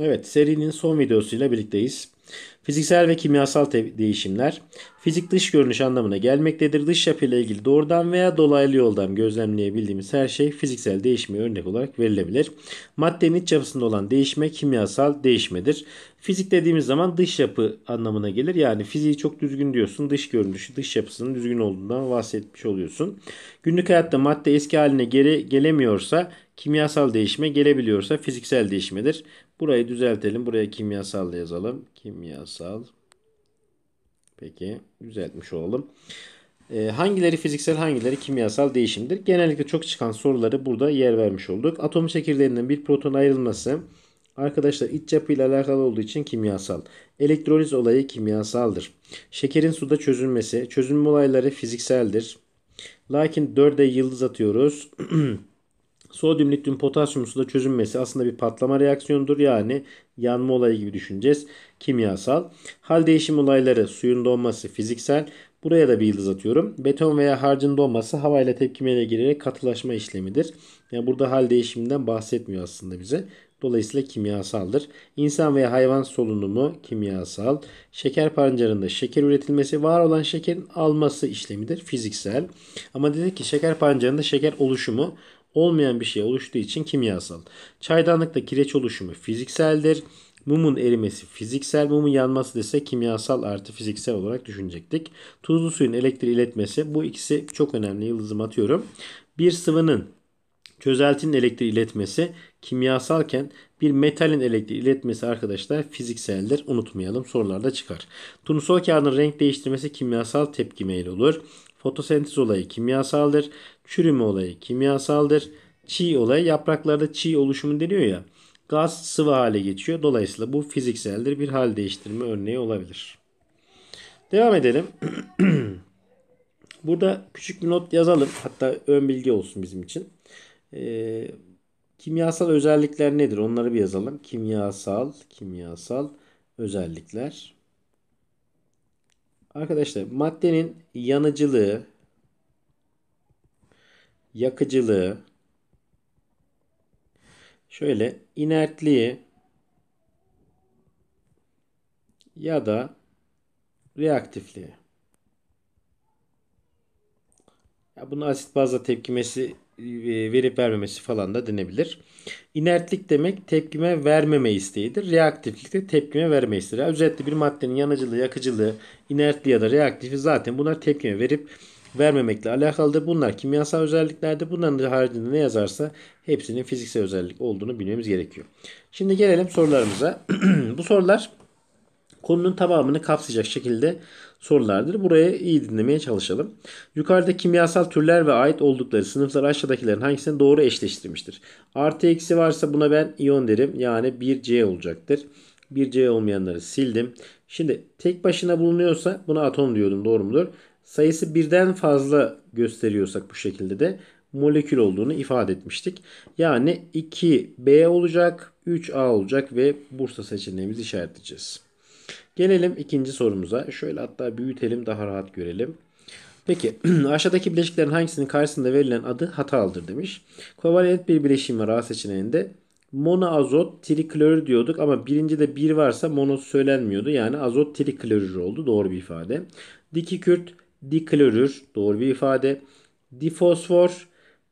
Evet, serinin son videosuyla birlikteyiz. Fiziksel ve kimyasal değişimler fizik dış görünüş anlamına gelmektedir. Dış yapıyla ilgili doğrudan veya dolaylı yoldan gözlemleyebildiğimiz her şey fiziksel değişime örnek olarak verilebilir. Maddenin iç yapısında olan değişme kimyasal değişmedir. Fizik dediğimiz zaman dış yapı anlamına gelir. Yani fiziği çok düzgün diyorsun. Dış görünüşü, dış yapısının düzgün olduğundan bahsetmiş oluyorsun. Günlük hayatta madde eski haline geri gelemiyorsa kimyasal değişme gelebiliyorsa fiziksel değişmedir. Burayı düzeltelim. Buraya kimyasal yazalım. Kimyasal. Peki düzeltmiş olalım. E, hangileri fiziksel hangileri kimyasal değişimdir? Genellikle çok çıkan soruları burada yer vermiş olduk. Atom çekirdeğinden bir proton ayrılması arkadaşlar iç yapıyla alakalı olduğu için kimyasal. Elektroliz olayı kimyasaldır. Şekerin suda çözülmesi, çözünme olayları fizikseldir. Lakin 4'e yıldız atıyoruz. Sodyum, lityum, potasyum suda çözünmesi aslında bir patlama reaksiyonudur. Yani yanma olayı gibi düşüneceğiz. Kimyasal. Hal değişim olayları suyun donması fiziksel. Buraya da bir yıldız atıyorum. Beton veya harcın donması havayla tepkimeye girerek katılaşma işlemidir. Yani burada hal değişiminden bahsetmiyor aslında bize. Dolayısıyla kimyasaldır. İnsan veya hayvan solunumu kimyasal. Şeker pancarında şeker üretilmesi var olan şekerin alması işlemidir. Fiziksel. Ama dedik ki şeker pancarında şeker oluşumu olmayan bir şey oluştuğu için kimyasal. Çaydanlıkta kireç oluşumu fizikseldir. Mumun erimesi fiziksel, mumun yanması dese kimyasal artı fiziksel olarak düşünecektik. Tuzlu suyun elektriği iletmesi bu ikisi çok önemli. Yıldızımı atıyorum. Bir sıvının çözeltinin elektriği iletmesi kimyasalken bir metalin elektriği iletmesi arkadaşlar fizikseldir. Unutmayalım sorularda çıkar. Turnusol kağıdının renk değiştirmesi kimyasal tepkimeyle olur. Fotosentez olayı kimyasaldır. Çürüme olayı kimyasaldır. Çiğ olayı yapraklarda çiğ oluşumu deniyor ya. Gaz sıvı hale geçiyor. Dolayısıyla bu fizikseldir. Bir hal değiştirme örneği olabilir. Devam edelim. Burada küçük bir not yazalım. Hatta ön bilgi olsun bizim için. Ee, kimyasal özellikler nedir? Onları bir yazalım. Kimyasal, kimyasal özellikler. Arkadaşlar maddenin yanıcılığı, yakıcılığı, şöyle inertliği ya da reaktifliği. Ya bunu asit bazla tepkimesi verip vermemesi falan da denebilir. İnertlik demek tepkime vermeme isteğidir. Reaktiflik de tepkime verme isteğidir. Özetle bir maddenin yanıcılığı, yakıcılığı, inertli ya da reaktifi zaten bunlar tepkime verip vermemekle alakalıdır. Bunlar kimyasal özelliklerde bunların haricinde ne yazarsa hepsinin fiziksel özellik olduğunu bilmemiz gerekiyor. Şimdi gelelim sorularımıza. Bu sorular konunun tamamını kapsayacak şekilde sorulardır. Buraya iyi dinlemeye çalışalım. Yukarıda kimyasal türler ve ait oldukları sınıflar aşağıdakilerin hangisini doğru eşleştirmiştir? Artı eksi varsa buna ben iyon derim. Yani 1C olacaktır. 1C olmayanları sildim. Şimdi tek başına bulunuyorsa buna atom diyordum doğru mudur? Sayısı birden fazla gösteriyorsak bu şekilde de molekül olduğunu ifade etmiştik. Yani 2B olacak, 3A olacak ve Bursa seçeneğimizi işaretleyeceğiz. Gelelim ikinci sorumuza. Şöyle hatta büyütelim daha rahat görelim. Peki aşağıdaki bileşiklerin hangisinin karşısında verilen adı hatalıdır demiş. Kovalent bir bileşim var A seçeneğinde. Monoazot triklorür diyorduk ama birinci de bir varsa mono söylenmiyordu. Yani azot triklorür oldu doğru bir ifade. Dikikürt diklorür doğru bir ifade. Difosfor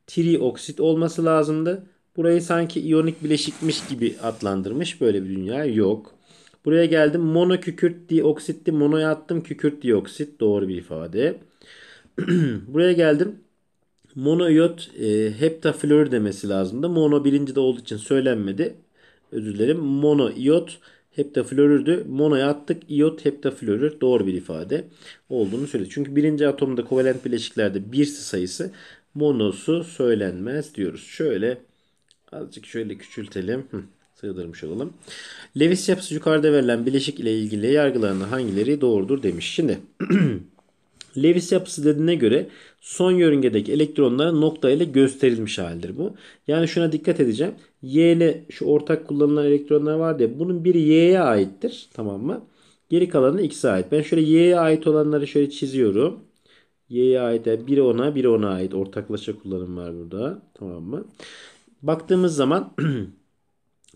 trioksit olması lazımdı. Burayı sanki iyonik bileşikmiş gibi adlandırmış. Böyle bir dünya yok. Buraya geldim. Mono kükürt dioksitti. Monoya attım. Kükürt dioksit. Doğru bir ifade. Buraya geldim. Monoyot e, heptaflor demesi lazımdı. Mono birinci de olduğu için söylenmedi. Özür dilerim. iot heptaflorürdü. Monoya attık. Iot heptaflorür doğru bir ifade olduğunu söyledi. Çünkü birinci atomda kovalent bileşiklerde birsi sayısı monosu söylenmez diyoruz. Şöyle azıcık şöyle küçültelim. Hı sığdırmış olalım. Lewis yapısı yukarıda verilen bileşik ile ilgili yargılarının hangileri doğrudur demiş. Şimdi Lewis yapısı dediğine göre son yörüngedeki elektronlara nokta ile gösterilmiş haldir bu. Yani şuna dikkat edeceğim. Y ile şu ortak kullanılan elektronlar var diye bunun biri Y'ye aittir. Tamam mı? Geri kalanı X'e ait. Ben şöyle Y'ye ait olanları şöyle çiziyorum. Y'ye ait. Yani biri ona biri ona ait. Ortaklaşa kullanım var burada. Tamam mı? Baktığımız zaman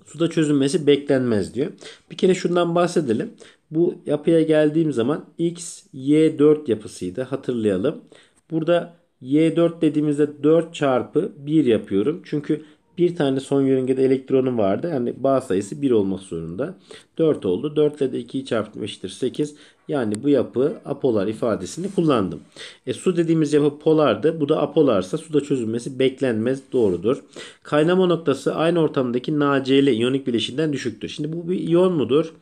suda çözünmesi beklenmez diyor. Bir kere şundan bahsedelim. Bu yapıya geldiğim zaman X, Y4 yapısıydı hatırlayalım. Burada Y4 dediğimizde 4 çarpı 1 yapıyorum. Çünkü bir tane son yörüngede elektronun vardı. Yani bağ sayısı 1 olmak zorunda. 4 oldu. 4 ile de 2'yi çarptım eşittir 8. Yani bu yapı apolar ifadesini kullandım. E, su dediğimiz yapı polardı. Bu da apolarsa suda çözülmesi beklenmez doğrudur. Kaynama noktası aynı ortamdaki NaCl iyonik bileşinden düşüktür. Şimdi bu bir iyon mudur?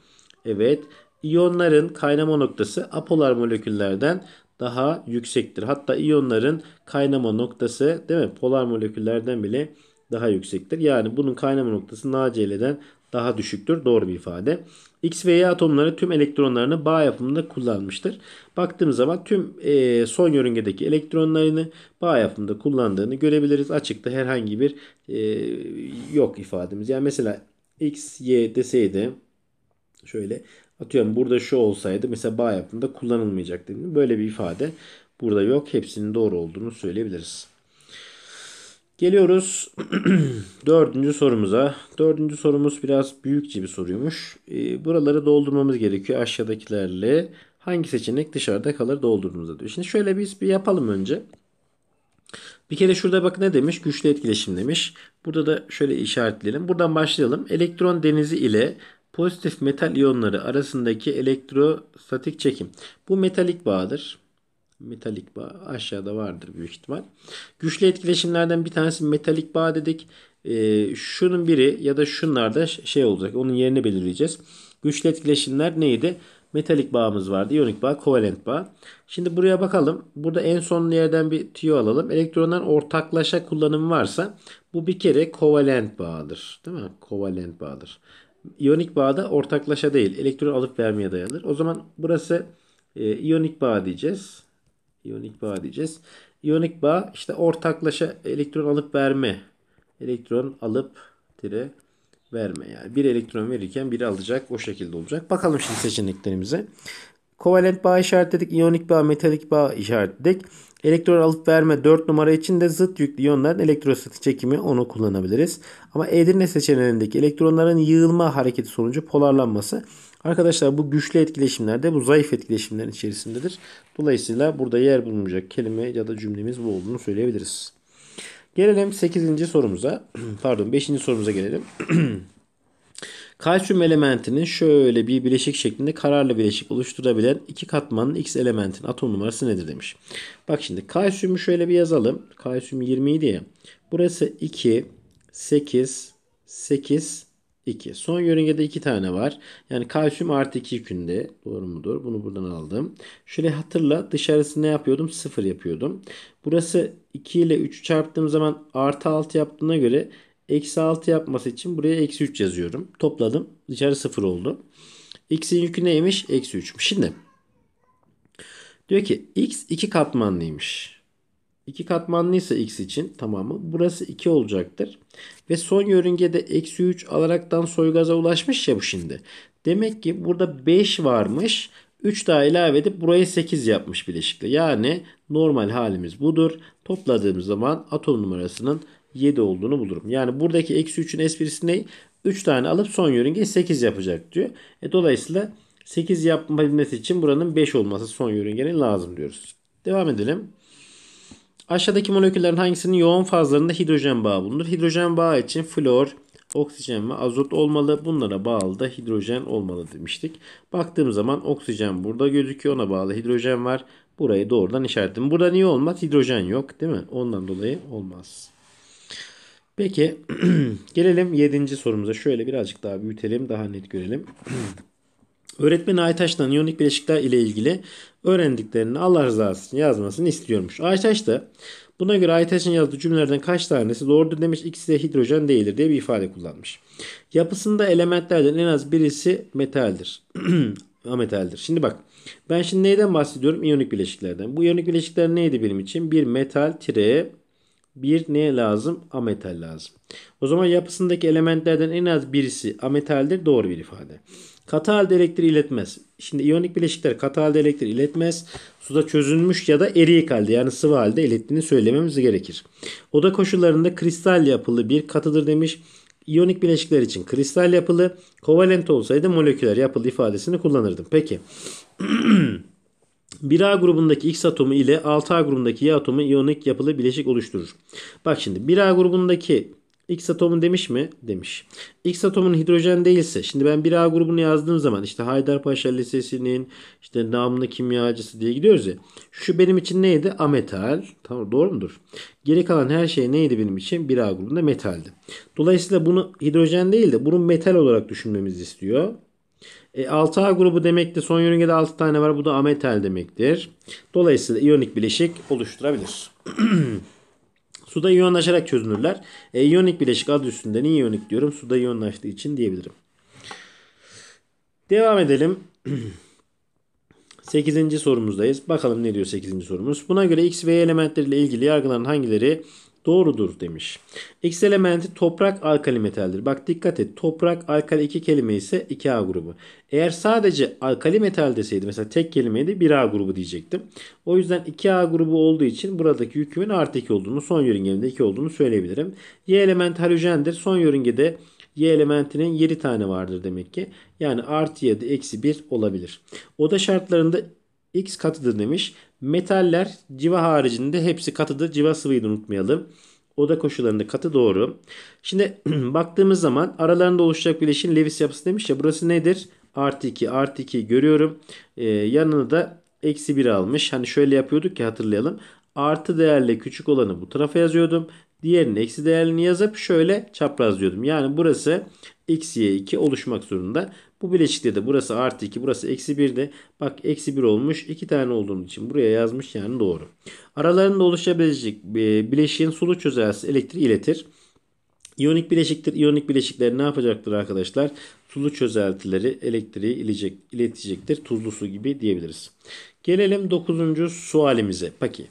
Evet. İyonların kaynama noktası apolar moleküllerden daha yüksektir. Hatta iyonların kaynama noktası değil mi? Polar moleküllerden bile daha yüksektir. Yani bunun kaynama noktası NaCl'den daha düşüktür. Doğru bir ifade. X ve Y atomları tüm elektronlarını bağ yapımında kullanmıştır. Baktığımız zaman tüm e, son yörüngedeki elektronlarını bağ yapımında kullandığını görebiliriz. Açıkta herhangi bir e, yok ifademiz. Yani mesela X, Y deseydi şöyle atıyorum burada şu olsaydı mesela bağ yapımında kullanılmayacak dediğim böyle bir ifade burada yok. Hepsinin doğru olduğunu söyleyebiliriz. Geliyoruz dördüncü sorumuza. Dördüncü sorumuz biraz büyükçe bir soruymuş. Ee, buraları doldurmamız gerekiyor aşağıdakilerle. Hangi seçenek dışarıda kalır doldurduğumuzda diyor. Şimdi şöyle biz bir yapalım önce. Bir kere şurada bak ne demiş? Güçlü etkileşim demiş. Burada da şöyle işaretleyelim. Buradan başlayalım. Elektron denizi ile pozitif metal iyonları arasındaki elektrostatik çekim. Bu metalik bağdır. Metalik bağ aşağıda vardır büyük ihtimal. Güçlü etkileşimlerden bir tanesi metalik bağ dedik. Ee, şunun biri ya da şunlarda şey olacak. Onun yerini belirleyeceğiz. Güçlü etkileşimler neydi? Metalik bağımız vardı. İyonik bağ, kovalent bağ. Şimdi buraya bakalım. Burada en son yerden bir tüyo alalım. Elektronların ortaklaşa kullanımı varsa bu bir kere kovalent bağdır. Değil mi? Kovalent bağdır. İyonik bağda ortaklaşa değil. Elektron alıp vermeye dayanır. O zaman burası e, iyonik bağ diyeceğiz. İyonik bağ diyeceğiz. İyonik bağ işte ortaklaşa elektron alıp verme. Elektron alıp tire verme. Yani bir elektron verirken biri alacak o şekilde olacak. Bakalım şimdi seçeneklerimize. Kovalent bağ işaretledik. İyonik bağ, metalik bağ işaretledik. Elektron alıp verme 4 numara için de zıt yüklü iyonların elektrostatik çekimi onu kullanabiliriz. Ama Edirne seçeneğindeki elektronların yığılma hareketi sonucu polarlanması Arkadaşlar bu güçlü etkileşimlerde bu zayıf etkileşimlerin içerisindedir. Dolayısıyla burada yer bulmayacak kelime ya da cümlemiz bu olduğunu söyleyebiliriz. Gelelim 8. sorumuza. Pardon 5. sorumuza gelelim. Kalsiyum elementinin şöyle bir bileşik şeklinde kararlı bileşik oluşturabilen iki katmanın X elementin atom numarası nedir demiş. Bak şimdi kalsiyumu şöyle bir yazalım. Kalsiyum 20 idi ya. Burası 2, 8, 8, 2. Son yörüngede 2 tane var. Yani kalsiyum artı 2 yükünde. Doğru mudur? Bunu buradan aldım. Şöyle hatırla dışarısı ne yapıyordum? 0 yapıyordum. Burası 2 ile 3'ü çarptığım zaman artı 6 yaptığına göre eksi 6 yapması için buraya eksi 3 yazıyorum. Topladım. Dışarı 0 oldu. X'in yükü neymiş? Eksi 3'müş. Şimdi diyor ki X 2 katmanlıymış. 2 katmanlıysa x için tamamı burası 2 olacaktır. Ve son yörüngede eksi 3 alaraktan soygaza ulaşmış ya bu şimdi. Demek ki burada 5 varmış. 3 daha ilave edip buraya 8 yapmış bileşikle. Yani normal halimiz budur. Topladığımız zaman atom numarasının 7 olduğunu bulurum. Yani buradaki eksi 3'ün esprisi ne? 3 tane alıp son yörüngeyi 8 yapacak diyor. E, dolayısıyla 8 yapabilmesi için buranın 5 olması son yörüngenin lazım diyoruz. Devam edelim. Aşağıdaki moleküllerin hangisinin yoğun fazlarında hidrojen bağı bulunur? Hidrojen bağı için flor, oksijen ve azot olmalı. Bunlara bağlı da hidrojen olmalı demiştik. Baktığım zaman oksijen burada gözüküyor. Ona bağlı hidrojen var. Burayı doğrudan işaretledim. Burada niye olmaz? Hidrojen yok değil mi? Ondan dolayı olmaz. Peki gelelim 7. sorumuza. Şöyle birazcık daha büyütelim. Daha net görelim. Öğretmen Aytaş'tan iyonik bileşikler ile ilgili öğrendiklerini Allah rızası için yazmasını istiyormuş. Aytaş da buna göre Aytaş'ın yazdığı cümlelerden kaç tanesi doğrudur demiş ikisi de hidrojen değildir diye bir ifade kullanmış. Yapısında elementlerden en az birisi metaldir. metaldir. Şimdi bak ben şimdi neyden bahsediyorum? İyonik bileşiklerden. Bu iyonik bileşikler neydi benim için? Bir metal tire bir ne lazım? Ametal lazım. O zaman yapısındaki elementlerden en az birisi ametaldir. Doğru bir ifade. Katı halde elektriği iletmez. Şimdi iyonik bileşikler katı halde elektriği iletmez. Suda çözünmüş ya da eriyik halde yani sıvı halde ilettiğini söylememiz gerekir. Oda koşullarında kristal yapılı bir katıdır demiş. İyonik bileşikler için kristal yapılı, kovalent olsaydı moleküler yapılı ifadesini kullanırdım. Peki. 1A grubundaki X atomu ile 6A grubundaki Y atomu iyonik yapılı bileşik oluşturur. Bak şimdi 1A grubundaki X atomu demiş mi? Demiş. X atomun hidrojen değilse şimdi ben 1A grubunu yazdığım zaman işte Haydarpaşa Lisesi'nin işte namlı kimyacısı diye gidiyoruz ya. Şu benim için neydi? Metal. Tamam doğru mudur? Geri kalan her şey neydi benim için? 1A grubunda metaldi. Dolayısıyla bunu hidrojen değil de bunu metal olarak düşünmemizi istiyor. E, 6A grubu demek de son yörüngede 6 tane var. Bu da ametal demektir. Dolayısıyla iyonik bileşik oluşturabilir. Suda iyonlaşarak çözünürler. E, iyonik bileşik adı üstünde niye iyonik diyorum? Suda iyonlaştığı için diyebilirim. Devam edelim. 8. sorumuzdayız. Bakalım ne diyor 8. sorumuz. Buna göre X ve Y elementleriyle ilgili yargıların hangileri doğrudur demiş. X elementi toprak alkali metaldir. Bak dikkat et toprak alkali iki kelime ise 2A grubu. Eğer sadece alkali metal deseydi mesela tek kelimeydi 1A grubu diyecektim. O yüzden 2A grubu olduğu için buradaki yükümün artı 2 olduğunu son yörüngemde 2 olduğunu söyleyebilirim. Y element halojendir. Son yörüngede Y elementinin 7 tane vardır demek ki. Yani artı ya da eksi 1 olabilir. Oda şartlarında x katıdır demiş. Metaller civa haricinde hepsi katıdır. Civa sıvıyı da unutmayalım. Oda koşullarında katı doğru. Şimdi baktığımız zaman aralarında oluşacak bileşin Lewis yapısı demiş ya. Burası nedir? Artı 2. Artı 2 görüyorum. Ee, yanına da eksi 1 almış. Hani şöyle yapıyorduk ki hatırlayalım. Artı değerle küçük olanı bu tarafa yazıyordum. Diğerinin eksi değerini yazıp şöyle çaprazlıyordum. Yani burası eksiye 2 oluşmak zorunda. Bu bileşikte de burası artı 2 burası eksi 1 de bak eksi 1 olmuş. 2 tane olduğunu için buraya yazmış yani doğru. Aralarında oluşabilecek bileşiğin sulu çözelsi elektriği iletir. İyonik bileşiktir. İyonik bileşikler ne yapacaktır arkadaşlar? Tuzlu çözeltileri elektriği ilecek, iletecektir. Tuzlu su gibi diyebiliriz. Gelelim 9. sualimize. Peki.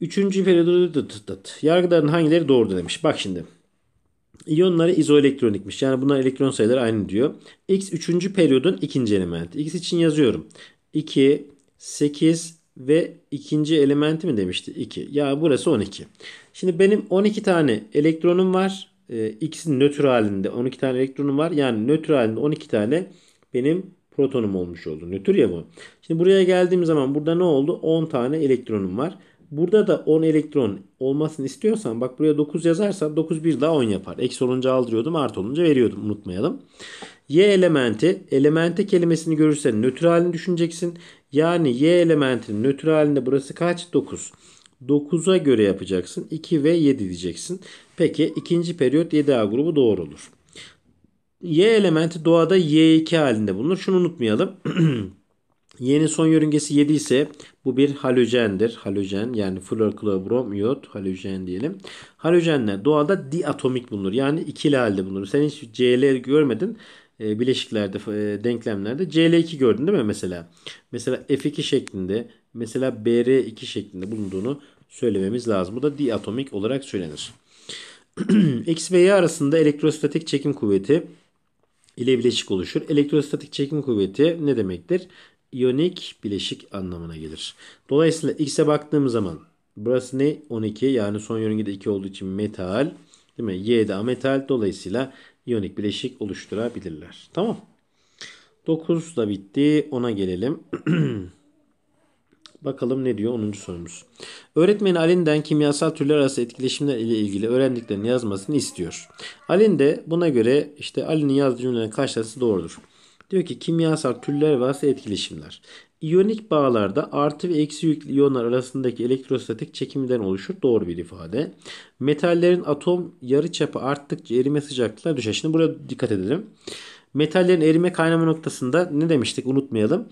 Üçüncü periyodda yargıların hangileri doğru demiş. Bak şimdi. İyonları izoelektronikmiş. Yani bunlar elektron sayıları aynı diyor. X 3. periyodun ikinci elementi. X için yazıyorum. 2, 8 ve ikinci elementi mi demişti? 2. Ya burası 12. Şimdi benim 12 tane elektronum var. Ee, X'in nötr halinde 12 tane elektronum var. Yani nötr halinde 12 tane benim protonum olmuş oldu. Nötr ya bu. Şimdi buraya geldiğim zaman burada ne oldu? 10 tane elektronum var. Burada da 10 elektron olmasını istiyorsan bak buraya 9 yazarsan 9 1 daha 10 yapar. Eksi olunca aldırıyordum artı olunca veriyordum unutmayalım. Y elementi elemente kelimesini görürsen nötr halini düşüneceksin. Yani Y elementinin nötr halinde burası kaç? 9. 9'a göre yapacaksın. 2 ve 7 diyeceksin. Peki ikinci periyot 7A grubu doğru olur. Y elementi doğada Y2 halinde bulunur. Şunu unutmayalım. Yeni son yörüngesi 7 ise bu bir halojendir. Halojen yani florklorobrom iot halojen diyelim. Halojenler doğada diatomik bulunur. Yani ikili halde bulunur. Sen hiç Cl görmedin. Ee, bileşiklerde, e, denklemlerde Cl2 gördün değil mi mesela? Mesela F2 şeklinde, mesela Br2 şeklinde bulunduğunu söylememiz lazım. Bu da diatomik olarak söylenir. X ve Y arasında elektrostatik çekim kuvveti ile bileşik oluşur. Elektrostatik çekim kuvveti ne demektir? iyonik bileşik anlamına gelir. Dolayısıyla X'e baktığım zaman burası ne? 12 yani son yörüngede 2 olduğu için metal. Değil mi? Y'de ametal. Dolayısıyla iyonik bileşik oluşturabilirler. Tamam. 9 da bitti. 10'a gelelim. Bakalım ne diyor 10. sorumuz. Öğretmeni Ali'nden kimyasal türler arası etkileşimler ile ilgili öğrendiklerini yazmasını istiyor. Alin de buna göre işte Ali'nin yazdığı cümlelerin kaç tanesi doğrudur. Diyor ki kimyasal türler vası etkileşimler. İyonik bağlarda artı ve eksi yüklü iyonlar arasındaki elektrostatik çekimden oluşur. Doğru bir ifade. Metallerin atom yarıçapı arttıkça erime sıcaklıklar düşer. Şimdi buraya dikkat edelim. Metallerin erime kaynama noktasında ne demiştik unutmayalım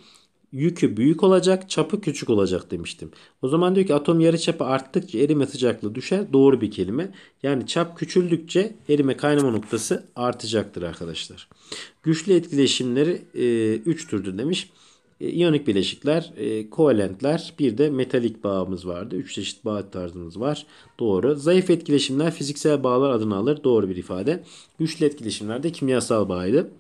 yükü büyük olacak, çapı küçük olacak demiştim. O zaman diyor ki atom yarıçapı arttıkça erime sıcaklığı düşer. Doğru bir kelime. Yani çap küçüldükçe erime kaynama noktası artacaktır arkadaşlar. Güçlü etkileşimleri 3 e, türdür demiş. E, iyonik bileşikler, e, kovalentler, bir de metalik bağımız vardı. 3 çeşit bağ tarzımız var. Doğru. Zayıf etkileşimler fiziksel bağlar adını alır. Doğru bir ifade. Güçlü etkileşimler de kimyasal bağydı.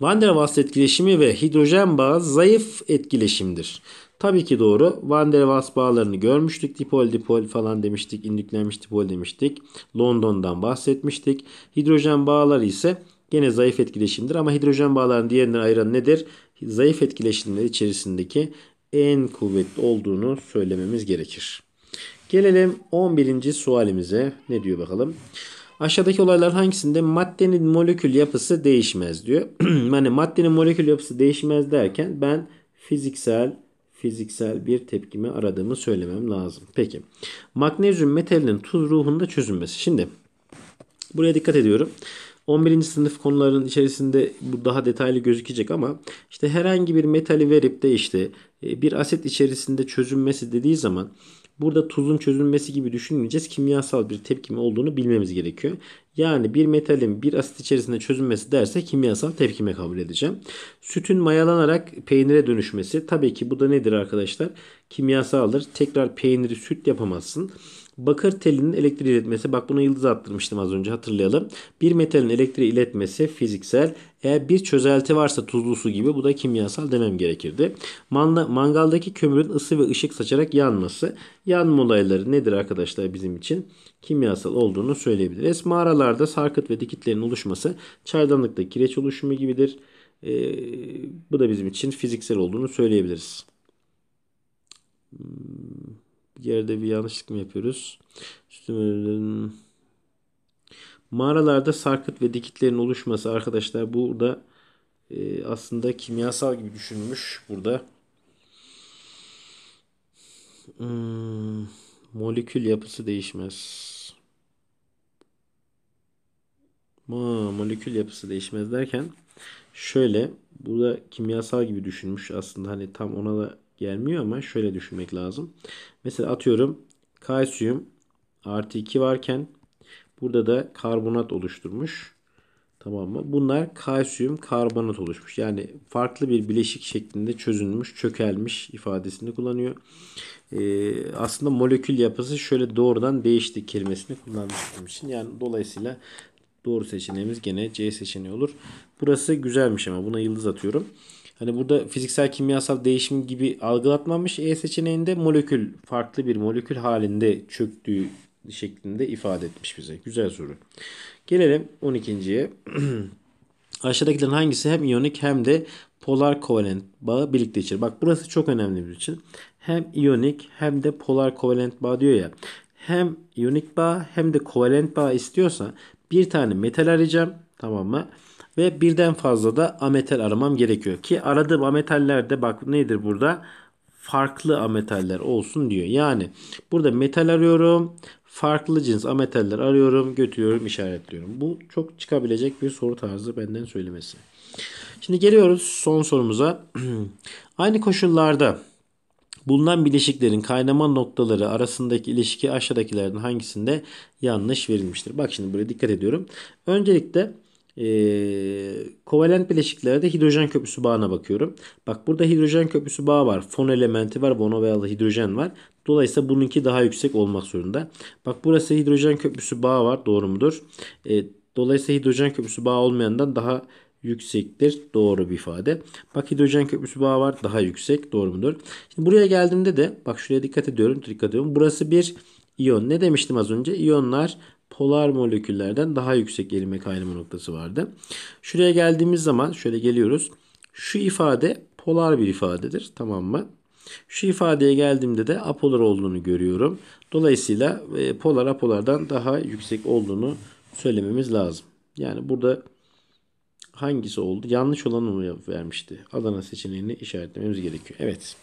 Van der Waals etkileşimi ve hidrojen bağı zayıf etkileşimdir. Tabii ki doğru. Van der Waals bağlarını görmüştük. Dipol dipol falan demiştik. İndüklenmiş dipol demiştik. London'dan bahsetmiştik. Hidrojen bağları ise gene zayıf etkileşimdir. Ama hidrojen bağlarını diğerinden ayıran nedir? Zayıf etkileşimler içerisindeki en kuvvetli olduğunu söylememiz gerekir. Gelelim 11. sualimize. Ne diyor bakalım? Aşağıdaki olaylar hangisinde maddenin molekül yapısı değişmez diyor. yani maddenin molekül yapısı değişmez derken ben fiziksel fiziksel bir tepkime aradığımı söylemem lazım. Peki. Magnezyum metalinin tuz ruhunda çözünmesi. Şimdi buraya dikkat ediyorum. 11. sınıf konuların içerisinde bu daha detaylı gözükecek ama işte herhangi bir metali verip de işte e, bir asit içerisinde çözünmesi dediği zaman Burada tuzun çözülmesi gibi düşünmeyeceğiz. Kimyasal bir tepkime olduğunu bilmemiz gerekiyor. Yani bir metalin bir asit içerisinde çözülmesi derse kimyasal tepkime kabul edeceğim. Sütün mayalanarak peynire dönüşmesi. Tabii ki bu da nedir arkadaşlar? Kimyasaldır. Tekrar peyniri süt yapamazsın. Bakır telinin elektriği iletmesi. Bak bunu yıldız attırmıştım az önce hatırlayalım. Bir metalin elektriği iletmesi fiziksel. Eğer bir çözelti varsa tuzlu su gibi bu da kimyasal demem gerekirdi. Manla, mangaldaki kömürün ısı ve ışık saçarak yanması. Yanma olayları nedir arkadaşlar bizim için? Kimyasal olduğunu söyleyebiliriz. Mağaralarda sarkıt ve dikitlerin oluşması çaydanlıkta kireç oluşumu gibidir. Ee, bu da bizim için fiziksel olduğunu söyleyebiliriz. Bir yerde bir yanlışlık mı yapıyoruz? Mağaralarda sarkıt ve dikitlerin oluşması arkadaşlar burada e, aslında kimyasal gibi düşünmüş burada. Hmm, molekül yapısı değişmez. Ma, molekül yapısı değişmez derken şöyle burada kimyasal gibi düşünmüş aslında hani tam ona da gelmiyor ama şöyle düşünmek lazım. Mesela atıyorum kalsiyum artı 2 varken burada da karbonat oluşturmuş. Tamam mı? Bunlar kalsiyum karbonat oluşmuş. Yani farklı bir bileşik şeklinde çözünmüş, çökelmiş ifadesini kullanıyor. Ee, aslında molekül yapısı şöyle doğrudan değişti kelimesini kullanmıştım için. Yani dolayısıyla doğru seçeneğimiz gene C seçeneği olur. Burası güzelmiş ama buna yıldız atıyorum. Hani burada fiziksel kimyasal değişim gibi algılatmamış E seçeneğinde molekül farklı bir molekül halinde çöktüğü şeklinde ifade etmiş bize. Güzel soru. Gelelim 12.ye. Aşağıdakilerin hangisi hem iyonik hem de polar kovalent bağı birlikte içerir? Bak burası çok önemli bir için. Hem iyonik hem de polar kovalent bağ diyor ya. Hem iyonik bağ hem de kovalent bağ istiyorsa bir tane metal arayacağım. Tamam mı? ve birden fazla da ametal aramam gerekiyor. Ki aradığım ametallerde bak nedir burada? Farklı ametaller olsun diyor. Yani burada metal arıyorum. Farklı cins ametaller arıyorum. Götürüyorum işaretliyorum. Bu çok çıkabilecek bir soru tarzı benden söylemesi. Şimdi geliyoruz son sorumuza. Aynı koşullarda Bulunan bileşiklerin kaynama noktaları arasındaki ilişki aşağıdakilerden hangisinde yanlış verilmiştir? Bak şimdi buraya dikkat ediyorum. Öncelikle e, kovalent bileşiklerde hidrojen köprüsü bağına bakıyorum. Bak burada hidrojen köprüsü bağı var. Fon elementi var. veya hidrojen var. Dolayısıyla bununki daha yüksek olmak zorunda. Bak burası hidrojen köprüsü bağı var. Doğru mudur? E, dolayısıyla hidrojen köprüsü bağı olmayandan daha yüksektir. Doğru bir ifade. Bak hidrojen köprüsü bağı var. Daha yüksek. Doğru mudur? Şimdi buraya geldiğimde de bak şuraya dikkat ediyorum. Dikkat ediyorum. Burası bir iyon. Ne demiştim az önce? İyonlar polar moleküllerden daha yüksek erime kaynama noktası vardı. Şuraya geldiğimiz zaman şöyle geliyoruz. Şu ifade polar bir ifadedir. Tamam mı? Şu ifadeye geldiğimde de apolar olduğunu görüyorum. Dolayısıyla e, polar apolardan daha yüksek olduğunu söylememiz lazım. Yani burada hangisi oldu? Yanlış olanı mı vermişti? Adana seçeneğini işaretlememiz gerekiyor. Evet.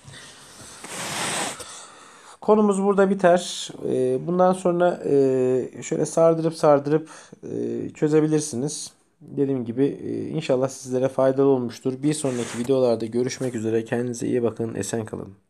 Konumuz burada biter. Ee, bundan sonra e, şöyle sardırıp sardırıp e, çözebilirsiniz. Dediğim gibi e, inşallah sizlere faydalı olmuştur. Bir sonraki videolarda görüşmek üzere. Kendinize iyi bakın. Esen kalın.